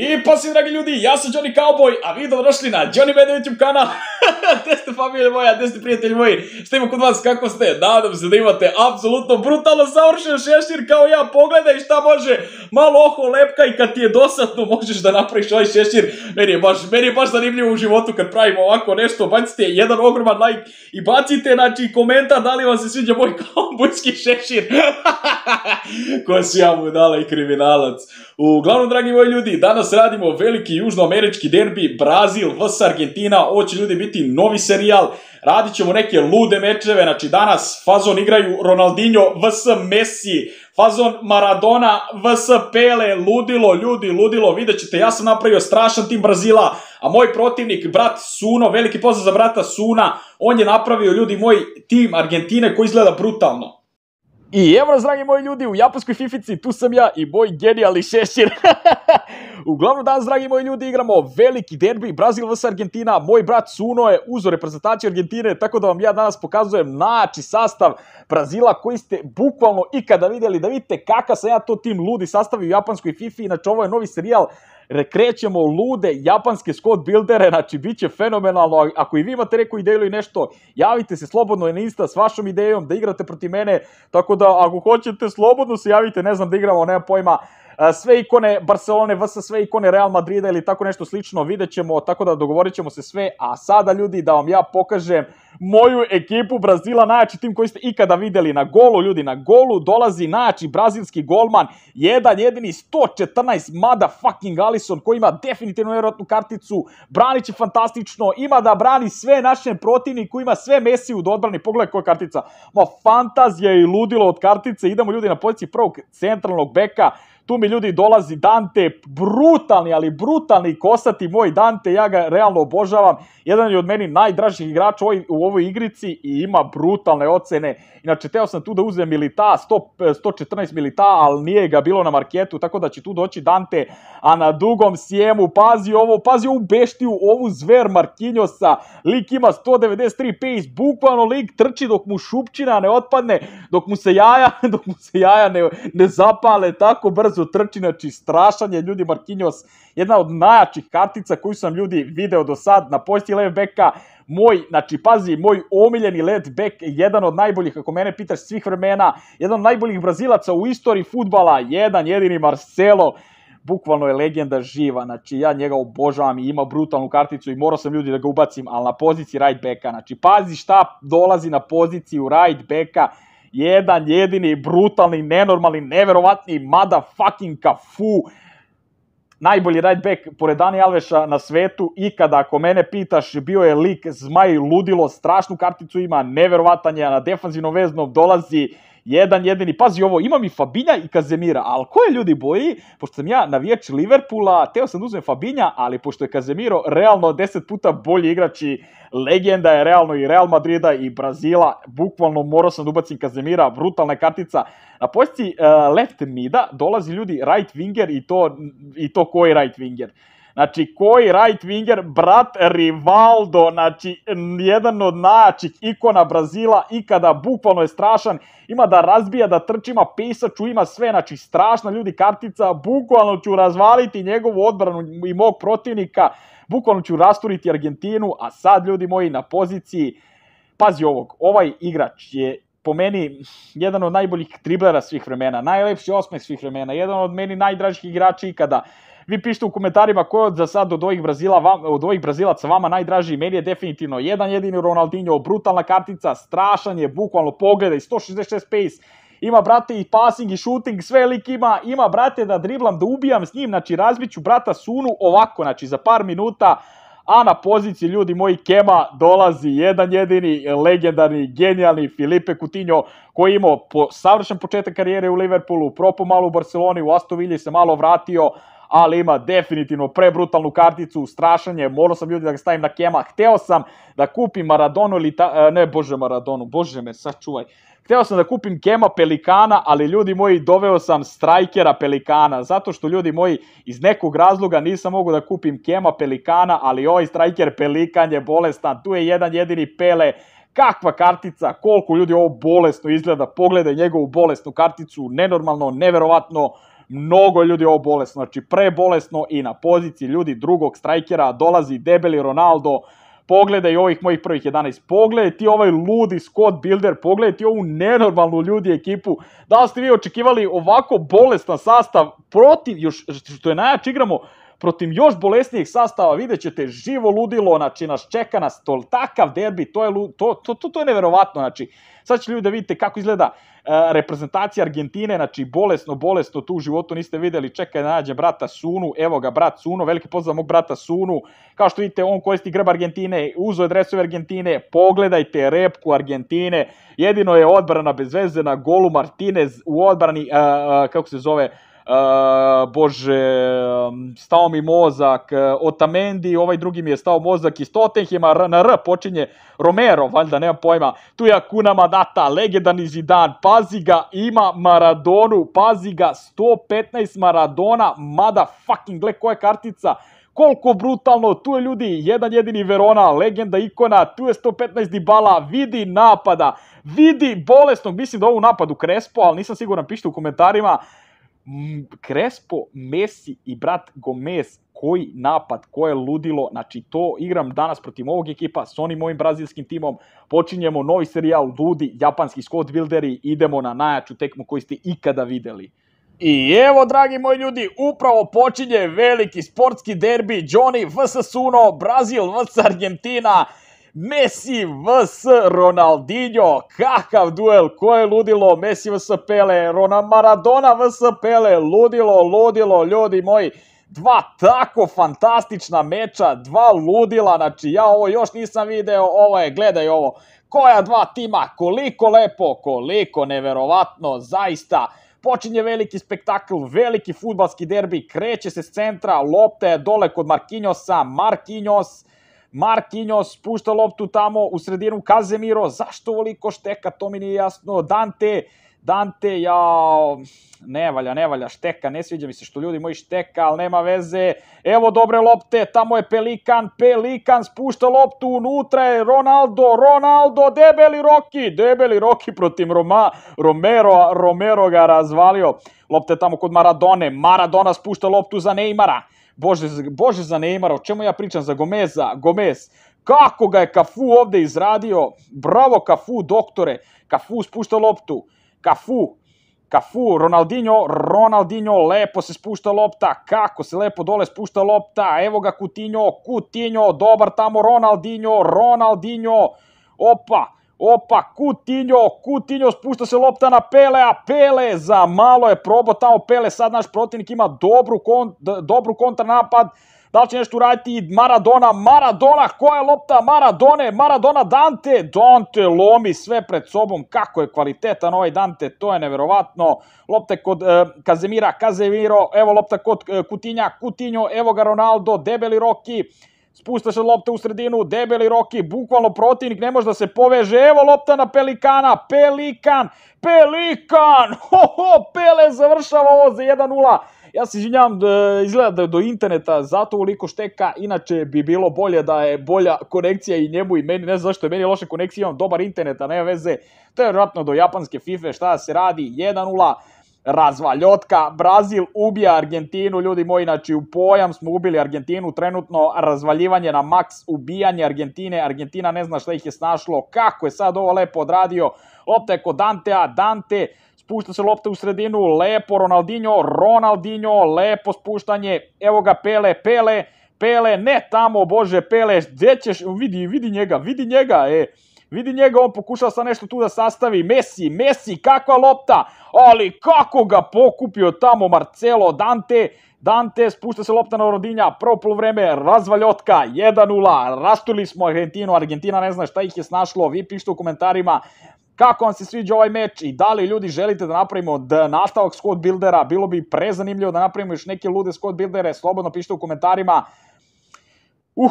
И па драги луѓе, јас сум Џони Каубој, а ви добро доброшли на Џони Бед YouTube канал. gdje ste familje moja, gdje ste prijatelji moji, što ima kod vas, kako ste? Nadam se da imate apsolutno brutalno savršen šešir kao ja, pogledaj šta može, malo oho lepka i kad ti je dosadno možeš da napraviš ovaj šešir. Meni je baš, meni baš zanimljivo u životu kad pravim ovako nešto, bacite jedan ogroman like i bacite, znači, komentar da li vam se sviđa moj kombojski šešir. Ko si ja dala i kriminalac. Uglavnom, dragi moji ljudi, danas radimo veliki južnoamerički derbi Brazil vs Argentina. Ovo će ljudi biti novi serijal, radit ćemo neke lude mečeve, znači danas fazon igraju Ronaldinho vs Messi, fazon Maradona vs Pele, ludilo ljudi, ludilo, vidjet ćete, ja sam napravio strašan tim Brazila, a moj protivnik, brat Suno, veliki pozdrav za brata Suna, on je napravio ljudi moj tim Argentine koji izgleda brutalno. I evo nas, dragi moji ljudi, u japanskoj fifici, tu sam ja i moj genijali šešir. Uglavnom danas, dragi moji ljudi, igramo veliki derbi Brazil vs Argentina. Moj brat Suno je uzor reprezentaciju Argentine, tako da vam ja danas pokazujem nači sastav Brazila koji ste bukvalno ikada vidjeli. Da vidite kakav sam ja to tim ludi sastavio u japanskoj FIFA. Inače, ovo je novi serijal rekrećemo lude japanske squad buildere, znači bit će fenomenalno. Ako i vi imate neku ideju ili nešto, javite se slobodno na Insta s vašom idejom da igrate protiv mene, tako da ako hoćete slobodno se javite, ne znam da igramo, nema pojma, sve ikone Barcelone vs sve ikone Real Madrida ili tako nešto slično vidjet ćemo, tako da dogovorit ćemo se sve. A sada ljudi da vam ja pokažem moju ekipu Brazila, najjači tim koji ste ikada vidjeli na golu, ljudi na golu dolazi najjači brazilski golman, jedan jedini 114 mada fucking Alisson koji ima definitivno vjerojatnu karticu, branit će fantastično, ima da brani sve našem protivniku, ima sve Messi u odbrani, pogledaj koja kartica, ma fantazija i ludilo od kartice, idemo ljudi na poziciji prvog centralnog beka, tu mi ljudi dolazi Dante, brutalni, ali brutalni kosati moj Dante, ja ga realno obožavam. Jedan je od meni najdražih igrača u ovoj igrici i ima brutalne ocene. Inače, teo sam tu da uzem Milita, 114 Milita, ali nije ga bilo na marketu, tako da će tu doći Dante. A na dugom sjemu, pazi ovo, pazi ovu beštiju, ovu zver Markinjosa. Lik ima 193 pace, bukvalno lik trči dok mu šupčina ne otpadne, dok mu se jaja, dok mu se jaja ne, ne zapale tako brzo trči, znači strašan je, ljudi, Marquinhos, jedna od najjačih kartica koju sam ljudi video do sad na posti left backa, moj, znači pazi, moj omiljeni left back, jedan od najboljih, ako mene pitaš, svih vremena, jedan od najboljih Brazilaca u istoriji futbala, jedan jedini Marcelo, bukvalno je legenda živa, znači ja njega obožavam i ima brutalnu karticu i morao sam ljudi da ga ubacim, ali na poziciji right backa, znači pazi šta dolazi na poziciju right backa, jedan jedini brutalni, nenormalni, neverovatni motherfucking kafu najbolji right back pored Dani Alveša na svetu ikada, ako mene pitaš, bio je lik zmaj ludilo, strašnu karticu ima, neverovatan je, na defanzivno vezno dolazi jedan jedini, pazi ovo, imam i Fabinja i Kazemira, ali koje je ljudi boji, pošto sam ja navijač Liverpoola, teo sam da uzmem Fabinja, ali pošto je Kazemiro realno deset puta bolji igrač i legenda je realno i Real Madrida i Brazila, bukvalno morao sam da ubacim Kazemira, brutalna kartica. Na poziciji eh, left mida dolazi ljudi right winger i to, i to koji right winger. Znači, koji right winger, brat Rivaldo, znači, jedan od najjačih ikona Brazila ikada, bukvalno je strašan, ima da razbija, da trčima, pisaču, ima sve, znači, strašna ljudi kartica, bukvalno ću razvaliti njegovu odbranu i mog protivnika, bukvalno ću rasturiti Argentinu, a sad, ljudi moji, na poziciji, pazi ovog, ovaj igrač je po meni jedan od najboljih triblera svih vremena, najlepši osme svih vremena, jedan od meni najdražih igrača ikada, vi pišite u komentarima koji je za sad od ovih, Brazila, vam, od ovih Brazilaca vama najdraži. Meni je definitivno jedan jedini Ronaldinho, brutalna kartica, strašan je, bukvalno pogledaj, 166 pace, ima brate i passing i shooting, sve lik ima, ima brate da driblam, da ubijam s njim, znači razbiću brata Sunu ovako, znači za par minuta, a na poziciji ljudi moji Kema dolazi jedan jedini e, legendarni, genijalni Filipe Coutinho koji je imao po, savršen početak karijere u Liverpoolu, propo malo u Barceloni, u Aston se malo vratio, ali ima definitivno prebrutalnu karticu, strašan je, morao sam ljudi da ga stavim na kema, hteo sam da kupim Maradonu ili e, ne bože Maradonu, bože me, sačuvaj, Hteo sam da kupim Kema Pelikana, ali ljudi moji doveo sam strajkera Pelikana, zato što ljudi moji iz nekog razloga nisam mogu da kupim Kema Pelikana, ali ovaj strajker Pelikan je bolestan, tu je jedan jedini Pele, kakva kartica, koliko ljudi ovo bolesno izgleda, pogledaj njegovu bolesnu karticu, nenormalno, neverovatno, mnogo ljudi ovo bolesno, znači prebolesno i na poziciji ljudi drugog strajkera dolazi debeli Ronaldo, pogledaj ovih mojih prvih 11, pogledaj ti ovaj ludi Scott Builder, pogledaj ti ovu nenormalnu ljudi ekipu, da li ste vi očekivali ovako bolestan sastav protiv, još što je najjači igramo protiv još bolesnijih sastava, vidjet ćete živo ludilo, znači nas čeka nas to, takav derbi, to je, to, to, to, to je neverovatno, znači sad će ljudi da vidite kako izgleda e, reprezentacija Argentine, znači bolesno, bolesno, tu u životu niste videli, čekaj da nađe brata Sunu, evo ga brat Sunu, veliki pozdrav mog brata Sunu, kao što vidite on koristi grb Argentine, uzo Argentine, pogledajte repku Argentine, jedino je odbrana bez veze na golu Martinez u odbrani, e, e, kako se zove, E, bože, stao mi mozak, e, Otamendi, ovaj drugi mi je stao mozak iz Tottenhima, na R počinje Romero, valjda, nema pojma, tu je Akuna Madata, legendan Zidane, pazi ga, ima Maradonu, pazi ga, 115 Maradona, mada fucking, gle koja kartica, koliko brutalno, tu je ljudi, jedan jedini Verona, legenda, ikona, tu je 115 Dybala, vidi napada, vidi bolesnog, mislim da ovu napadu Krespo, ali nisam siguran, pišite u komentarima, Krespo, Messi i brat Gomez, koji napad, koje ludilo, znači to igram danas protiv ovog ekipa s onim mojim brazilskim timom, počinjemo novi serijal Ludi, japanski squad builderi, idemo na najjaču tekmu koju ste ikada videli. I evo, dragi moji ljudi, upravo počinje veliki sportski derbi Johnny vs. Suno, Brazil vs. Argentina. Messi vs Ronaldinho, kakav duel, koje ludilo, Messi vs Pele, Rona Maradona vs Pele, ludilo, ludilo, ljudi moji, dva tako fantastična meča, dva ludila, znači ja ovo još nisam video, ovo je, gledaj ovo, koja dva tima, koliko lepo, koliko neverovatno, zaista, Počinje veliki spektakl, veliki futbalski derbi, kreće se s centra, lopta je dole kod Marquinhosa, Markinjos Marquinhos pušta loptu tamo u sredinu Kazemiro, zašto voliko šteka, to mi nije jasno, Dante, Dante, ja, ne valja, ne valja, šteka, ne sviđa mi se što ljudi moji šteka, ali nema veze. Evo dobre lopte, tamo je Pelikan, Pelikan spušta loptu, unutra je Ronaldo, Ronaldo, debeli Roki, debeli Roki protiv Roma, Romero, Romero ga razvalio. Lopte tamo kod Maradone, Maradona spušta loptu za Neymara. Bože, Bože za Neymara, o čemu ja pričam za Gomeza, Gomez, kako ga je Kafu ovdje izradio, bravo Kafu, doktore, Kafu spušta loptu, Kafu, Kafu, Ronaldinho, Ronaldinho, lepo se spušta lopta, kako se lepo dole spušta lopta, evo ga kutinjo, kutinjo, dobar tamo Ronaldinho, Ronaldinho, opa, Opa, Kutinjo, Kutinjo, spušta se lopta na Pele, a Pele za malo je probao tamo Pele, sad naš protivnik ima dobru, kontranapad, da li će nešto uraditi Maradona, Maradona, koja je lopta Maradone, Maradona Dante, Dante lomi sve pred sobom, kako je kvalitetan ovaj Dante, to je neverovatno, lopte kod e, Kazemira, Kazemiro, evo lopta kod Kutinja, e, Kutinjo, evo ga Ronaldo, debeli Roki, se lopta u sredinu, debeli Roki, bukvalno protivnik, ne može da se poveže. Evo lopta na Pelikana, Pelikan, Pelikan! Ho, ho, Pele završava ovo za 1-0. Ja se izvinjavam, da e, izgleda da je do interneta, zato uliko šteka, inače bi bilo bolje da je bolja konekcija i njemu i meni, ne znam zašto je meni loša konekcija, imam dobar internet, a ne veze. To je vjerojatno do japanske FIFA, e šta se radi, 1-0 razvaljotka. Brazil ubija Argentinu, ljudi moji, znači u pojam smo ubili Argentinu, trenutno razvaljivanje na maks, ubijanje Argentine, Argentina ne zna šta ih je snašlo, kako je sad ovo lepo odradio, lopta je kod Dantea, Dante, spušta se lopta u sredinu, lepo Ronaldinho, Ronaldinho, lepo spuštanje, evo ga Pele, Pele, Pele, ne tamo, bože, Pele, gdje ćeš, vidi, vidi njega, vidi njega, e, Vidi njega, on pokušao sa nešto tu da sastavi. Messi, Messi, kakva lopta! Ali kako ga pokupio tamo Marcelo Dante. Dante, spušta se lopta na Rodinja, prvo polovreme, razvaljotka, 1-0, rastuli smo Argentinu, Argentina ne zna šta ih je snašlo, vi pišite u komentarima kako vam se sviđa ovaj meč i da li ljudi želite da napravimo da nastavak Scott buildera, bilo bi prezanimljivo da napravimo još neke lude Scott buildere, slobodno pišite u komentarima. Uh,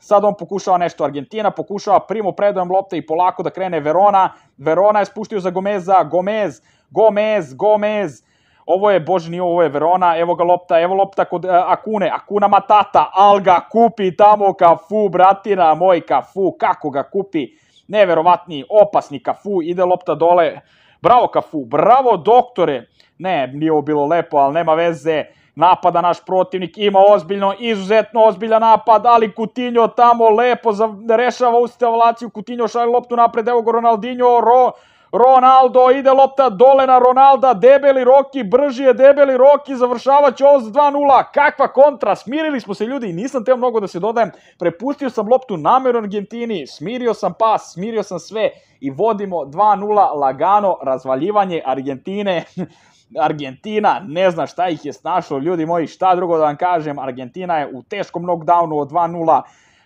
sad on pokušava nešto Argentina, pokušava primu predajom lopte i polako da krene Verona, Verona je spuštio za Gomeza, Gomez, Gomez, Gomez, ovo je, Božni ovo je Verona, evo ga lopta, evo lopta kod uh, Akune, Akuna Matata, Alga ga kupi tamo Kafu, bratina, moj Kafu, kako ga kupi, neverovatni, opasni Kafu, ide lopta dole, bravo Kafu, bravo doktore, ne, nije ovo bilo lepo, ali nema veze, napada naš protivnik, ima ozbiljno, izuzetno ozbiljan napad, ali Kutinjo tamo lepo rešava ustavlaciju, Kutinjo šalje loptu napred, evo go Ronaldinho, Ro, Ronaldo, ide lopta dole na Ronalda, debeli Roki, brži je debeli Roki, završavat će ovo za 2-0, kakva kontra, smirili smo se ljudi, nisam teo mnogo da se dodajem, prepustio sam loptu nameru Argentini, smirio sam pas, smirio sam sve i vodimo 2-0 lagano, razvaljivanje Argentine, Argentina, ne zna šta ih je snašlo, ljudi moji, šta drugo da vam kažem, Argentina je u teškom knockdownu od 2-0,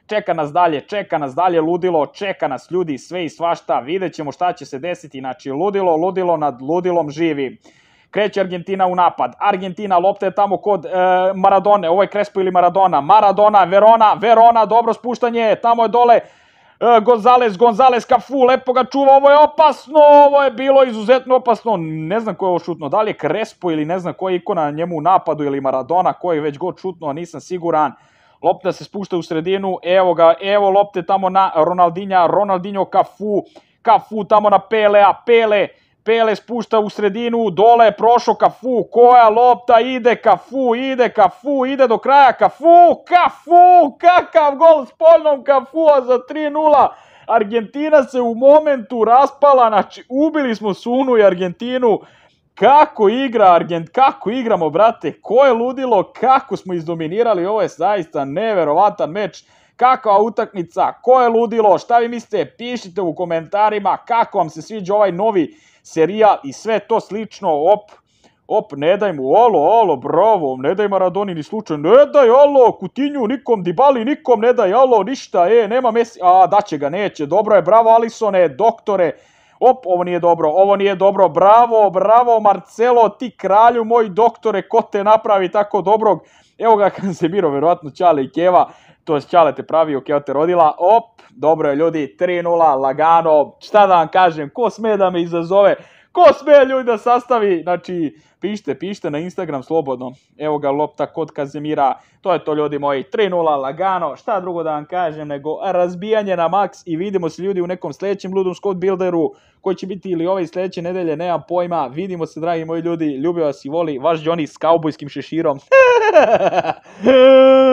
čeka nas dalje, čeka nas dalje ludilo, čeka nas ljudi sve i svašta, vidjet ćemo šta će se desiti, znači ludilo, ludilo nad ludilom živi. Kreće Argentina u napad, Argentina, lopta je tamo kod e, Maradone, ovo je Crespo ili Maradona, Maradona, Verona, Verona, dobro spuštanje, tamo je dole, E, Gonzales, Gonzales, Kafu, lepo ga čuva, ovo je opasno, ovo je bilo izuzetno opasno. Ne znam ko je ovo šutno, da li je Crespo ili ne znam koji je ikona na njemu u napadu ili Maradona, koji je već god šutno, nisam siguran. Lopta se spušta u sredinu, evo ga, evo lopte tamo na Ronaldinja, Ronaldinho Kafu, Kafu tamo na Pelea, Pele, Pele Pele spušta u sredinu, dole je prošao Kafu, koja lopta ide, Kafu, ide, Kafu, ide do kraja, Kafu, Kafu, kakav gol s poljnom Kafua za 3-0. Argentina se u momentu raspala, znači ubili smo Sunu i Argentinu. Kako igra Argent, kako igramo brate, koje ludilo, kako smo izdominirali, ovo je zaista neverovatan meč. Kakva utakmica, ko je ludilo, šta vi mislite, pišite u komentarima kako vam se sviđa ovaj novi Serija i sve to slično, op, op, ne daj mu, Olo olo, bravo, ne daj Maradoni ni slučaj, ne daj, olo! Kutinju, nikom, Dibali, nikom, ne daj, olo ništa, e, nema Messi, a, će ga, neće, dobro je, bravo, Alisone, doktore, op, ovo nije dobro, ovo nije dobro, bravo, bravo, Marcelo, ti kralju, moj doktore, ko te napravi tako dobrog, evo ga Kanzemiro, verovatno Čale i Keva, to je Ćale te pravi, te rodila, op, dobro je ljudi, 3-0, lagano, šta da vam kažem, ko sme da me izazove, ko sme ljudi da sastavi, znači, pišite, pišite na Instagram slobodno, evo ga lopta kod Kazemira, to je to ljudi moji, 3-0, lagano, šta drugo da vam kažem, nego razbijanje na maks i vidimo se ljudi u nekom sljedećem ludom Scott Builderu, koji će biti ili ove sljedeće nedelje, nemam pojma, vidimo se dragi moji ljudi, ljubio vas i voli, vaš Johnny s kaubojskim šeširom.